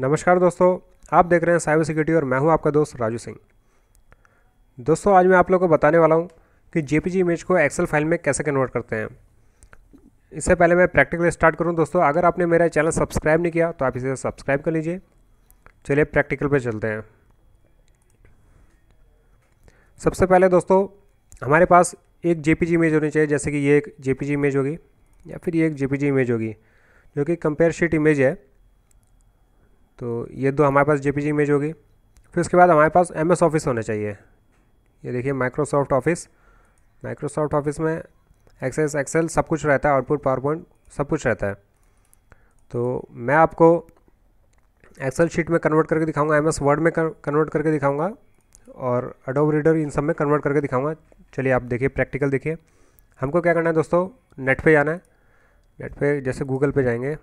नमस्कार दोस्तों आप देख रहे हैं साइबर सिक्योरिटी और मैं हूं आपका दोस्त राजू सिंह दोस्तों आज मैं आप लोगों को बताने वाला हूं कि जेपीजी इमेज को एक्सेल फाइल में कैसे कन्वर्ट करते हैं इससे पहले मैं प्रैक्टिकल स्टार्ट करूं दोस्तों अगर आपने मेरा चैनल सब्सक्राइब नहीं किया तो आप इसे सब्सक्राइब कर लीजिए चलिए प्रैक्टिकल पर चलते हैं सबसे पहले दोस्तों हमारे पास एक जे इमेज होनी चाहिए जैसे कि ये एक जे इमेज होगी या फिर ये एक जे इमेज होगी जो कि कंपेयर शीट इमेज है तो ये दो हमारे पास जेपीजी इमेज होगी फिर उसके बाद हमारे पास एम एस ऑफिस होना चाहिए ये देखिए माइक्रोसॉफ्ट ऑफिस माइक्रोसॉफ्ट ऑफिस में एक्सेस एक्सेल सब कुछ रहता है आउटपुट पावर पॉइंट सब कुछ रहता है तो मैं आपको एक्सेल शीट में कन्वर्ट करके दिखाऊंगा एम एस वर्ड में कन्वर्ट करके दिखाऊंगा और अडोब रीडर इन सब में कन्वर्ट करके दिखाऊंगा चलिए आप देखिए प्रैक्टिकल देखिए हमको क्या करना है दोस्तों नेट पे जाना है नेट पे जैसे गूगल पे जाएंगे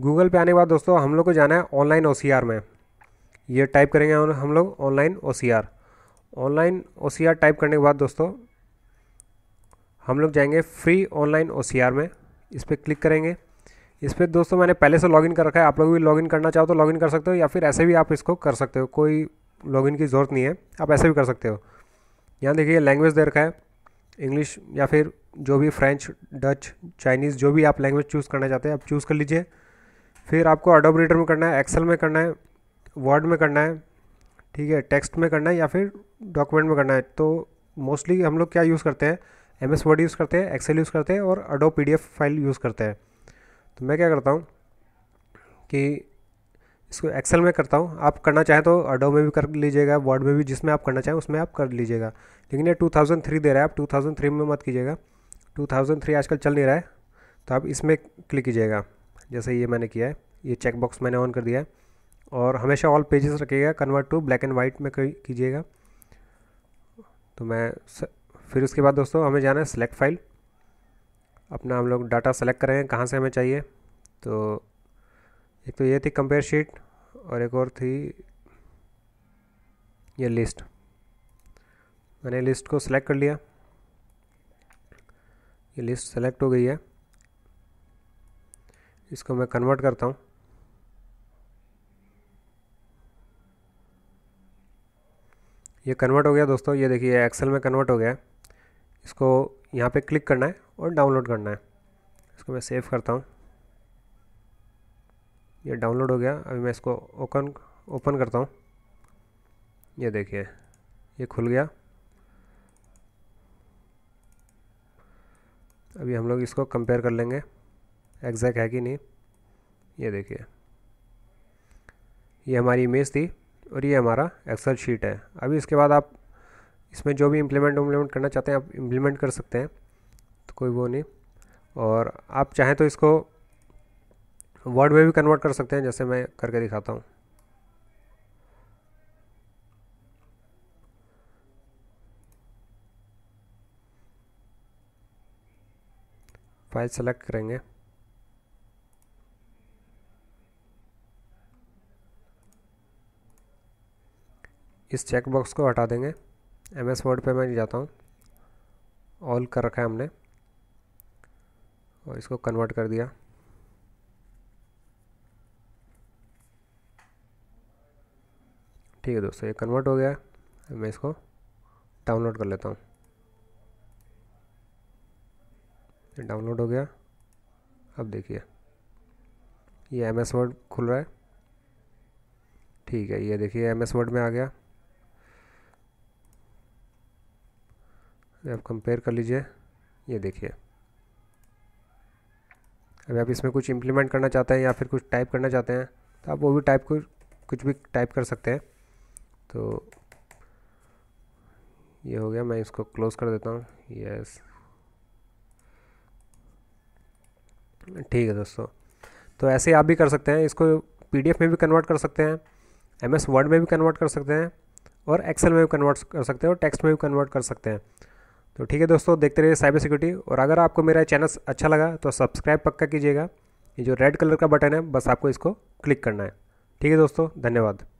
गूगल पे आने के बाद दोस्तों हम लोग को जाना है ऑनलाइन ओ में ये टाइप करेंगे हम लोग online O online O type करने के बाद दोस्तों हम लोग जाएंगे फ्री ऑनलाइन ओ में इस पर क्लिक करेंगे इस पर दोस्तों मैंने पहले से लॉगिन कर रखा है आप लोग भी लॉगिन करना चाहो तो लॉगिन कर सकते हो या फिर ऐसे भी आप इसको कर सकते हो कोई लॉगिन की ज़रूरत नहीं है आप ऐसे भी कर सकते हो यहाँ देखिए लैंग्वेज दे रखा है इंग्लिश या फिर जो भी फ्रेंच डच चाइनीज़ जो भी आप लैंग्वेज चूज़ करना चाहते हैं आप चूज़ कर लीजिए फिर आपको अडोब रीडर में करना है एक्सेल में करना है वर्ड में करना है ठीक है टेक्स्ट में करना है या फिर डॉक्यूमेंट में करना है तो मोस्टली हम लोग क्या यूज़ करते हैं एम एस वर्ड यूज़ करते हैं एक्सेल यूज़ करते हैं और Adobe P D F file use करते हैं तो मैं क्या करता हूँ कि इसको एक्सेल में करता हूँ आप करना चाहें तो अडो में भी कर लीजिएगा वर्ड में भी जिसमें आप करना चाहें उसमें आप कर लीजिएगा लेकिन ये 2003 दे रहा है आप 2003 में मत कीजिएगा 2003 आजकल चल नहीं रहा है तो आप इसमें क्लिक कीजिएगा जैसे ये मैंने किया है ये चेकबॉक्स मैंने ऑन कर दिया है और हमेशा ऑल पेजेस रखिएगा convert to black and white में कीजिएगा तो मैं स... फिर उसके बाद दोस्तों हमें जाना है सेलेक्ट फाइल अपना हम लोग डाटा सेलेक्ट करें कहाँ से हमें चाहिए तो एक तो ये थी कंपेयर शीट और एक और थी ये लिस्ट मैंने लिस्ट को सिलेक्ट कर लिया ये लिस्ट सेलेक्ट हो गई है इसको मैं कन्वर्ट करता हूँ ये कन्वर्ट हो गया दोस्तों ये देखिए एक्सेल में कन्वर्ट हो गया है इसको यहाँ पे क्लिक करना है और डाउनलोड करना है इसको मैं सेव करता हूँ ये डाउनलोड हो गया अभी मैं इसको ओपन ओपन करता हूँ ये देखिए ये खुल गया अभी हम लोग इसको कंपेयर कर लेंगे एग्जैक्ट है कि नहीं ये देखिए ये हमारी इमेज थी और ये हमारा एक्सेल शीट है अभी इसके बाद आप इसमें जो भी इम्प्लीमेंट उम्प्लीमेंट करना चाहते हैं आप इम्प्लीमेंट कर सकते हैं तो कोई वो नहीं और आप चाहें तो इसको वर्ड में भी कन्वर्ट कर सकते हैं जैसे मैं करके दिखाता हूँ फाइल सेलेक्ट करेंगे इस चेक बॉक्स को हटा देंगे एम एस वर्ड पर मैं जाता हूँ ऑल कर रखा है हमने और इसको कन्वर्ट कर दिया ठीक है दोस्तों ये कन्वर्ट हो गया है मैं इसको डाउनलोड कर लेता हूँ डाउनलोड हो गया अब देखिए ये एम एस वर्ड खुल रहा है ठीक है ये देखिए एम एस वर्ड में आ गया आप कंपेयर कर लीजिए ये देखिए अभी आप इसमें कुछ इम्प्लीमेंट करना चाहते हैं या फिर कुछ टाइप करना चाहते हैं तो आप वो भी टाइप कुछ कुछ भी टाइप कर सकते हैं तो ये हो गया मैं इसको क्लोज़ कर देता हूँ यस ठीक है दोस्तों तो ऐसे आप भी कर सकते हैं इसको पीडीएफ में भी कन्वर्ट कर सकते हैं एमएस वर्ड में भी कन्वर्ट कर सकते हैं और एक्सेल में भी कन्वर्ट कर सकते हैं और टेक्स्ट में भी कन्वर्ट कर सकते हैं तो ठीक है दोस्तों देखते रहिए साइबर सिक्योरिटी और अगर आपको मेरा चैनल अच्छा लगा तो सब्सक्राइब पक्का कीजिएगा ये जो रेड कलर का बटन है बस आपको इसको क्लिक करना है ठीक है दोस्तों धन्यवाद